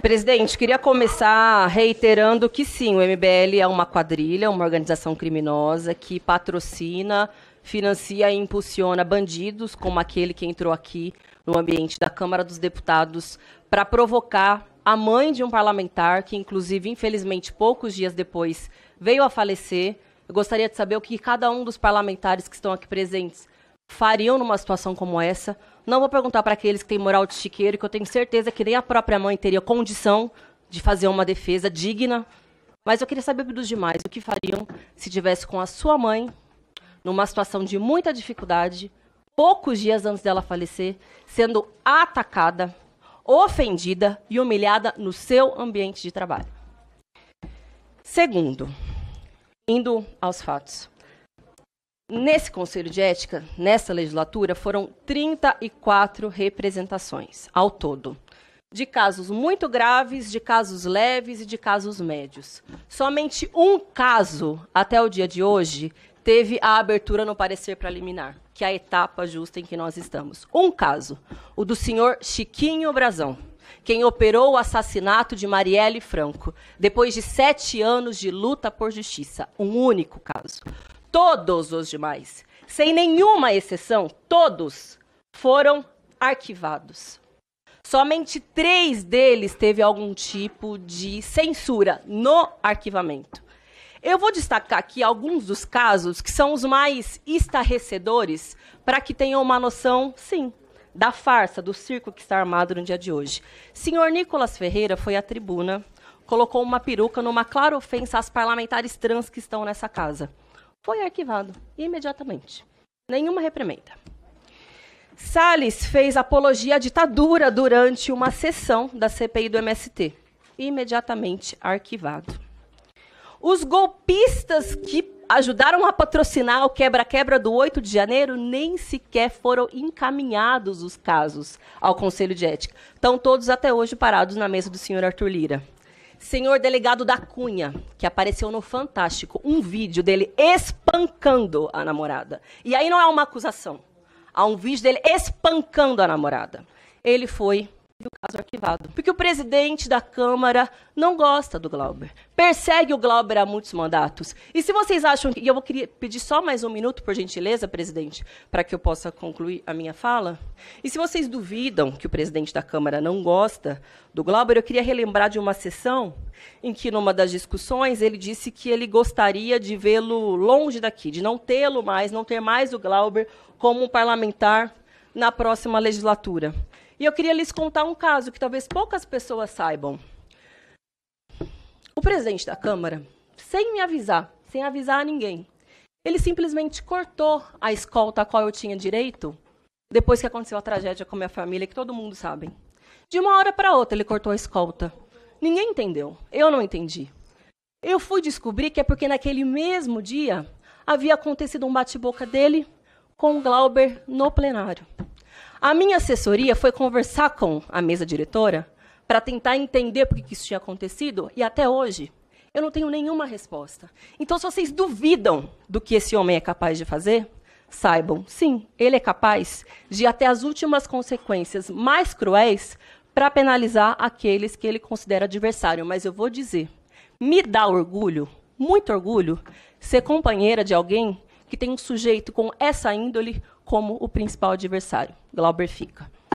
Presidente, queria começar reiterando que sim, o MBL é uma quadrilha, uma organização criminosa que patrocina, financia e impulsiona bandidos, como aquele que entrou aqui no ambiente da Câmara dos Deputados para provocar a mãe de um parlamentar, que inclusive, infelizmente, poucos dias depois veio a falecer. Eu gostaria de saber o que cada um dos parlamentares que estão aqui presentes fariam numa situação como essa. Não vou perguntar para aqueles que têm moral de chiqueiro, que eu tenho certeza que nem a própria mãe teria condição de fazer uma defesa digna. Mas eu queria saber dos demais o que fariam se tivesse com a sua mãe numa situação de muita dificuldade, poucos dias antes dela falecer, sendo atacada, ofendida e humilhada no seu ambiente de trabalho. Segundo, indo aos fatos. Nesse Conselho de Ética, nessa legislatura, foram 34 representações ao todo. De casos muito graves, de casos leves e de casos médios. Somente um caso, até o dia de hoje, teve a abertura no parecer preliminar, que é a etapa justa em que nós estamos. Um caso, o do senhor Chiquinho Brazão quem operou o assassinato de Marielle Franco, depois de sete anos de luta por justiça. Um único caso todos os demais, sem nenhuma exceção, todos foram arquivados. Somente três deles teve algum tipo de censura no arquivamento. Eu vou destacar aqui alguns dos casos que são os mais estarrecedores para que tenham uma noção, sim, da farsa, do circo que está armado no dia de hoje. Senhor Nicolas Ferreira foi à tribuna, colocou uma peruca numa clara ofensa às parlamentares trans que estão nessa casa foi arquivado imediatamente. Nenhuma reprimenda. Salles fez apologia à ditadura durante uma sessão da CPI do MST, imediatamente arquivado. Os golpistas que ajudaram a patrocinar o quebra-quebra do 8 de janeiro nem sequer foram encaminhados os casos ao Conselho de Ética. Estão todos até hoje parados na mesa do senhor Arthur Lira senhor delegado da Cunha, que apareceu no Fantástico, um vídeo dele espancando a namorada. E aí não é uma acusação. Há um vídeo dele espancando a namorada. Ele foi o caso arquivado. Porque o presidente da Câmara não gosta do Glauber. Persegue o Glauber há muitos mandatos. E se vocês acham que. E eu vou pedir só mais um minuto, por gentileza, presidente, para que eu possa concluir a minha fala. E se vocês duvidam que o presidente da Câmara não gosta do Glauber, eu queria relembrar de uma sessão em que, numa das discussões, ele disse que ele gostaria de vê-lo longe daqui, de não tê-lo mais, não ter mais o Glauber como um parlamentar na próxima legislatura. E eu queria lhes contar um caso que talvez poucas pessoas saibam. O presidente da Câmara, sem me avisar, sem avisar a ninguém, ele simplesmente cortou a escolta a qual eu tinha direito depois que aconteceu a tragédia com a minha família, que todo mundo sabe. De uma hora para outra, ele cortou a escolta. Ninguém entendeu. Eu não entendi. Eu fui descobrir que é porque naquele mesmo dia havia acontecido um bate-boca dele com o Glauber no plenário. A minha assessoria foi conversar com a mesa diretora para tentar entender por que isso tinha acontecido e até hoje eu não tenho nenhuma resposta. Então, se vocês duvidam do que esse homem é capaz de fazer, saibam, sim, ele é capaz de ir até as últimas consequências mais cruéis para penalizar aqueles que ele considera adversário. Mas eu vou dizer, me dá orgulho, muito orgulho, ser companheira de alguém que tem um sujeito com essa índole como o principal adversário. Glauber fica.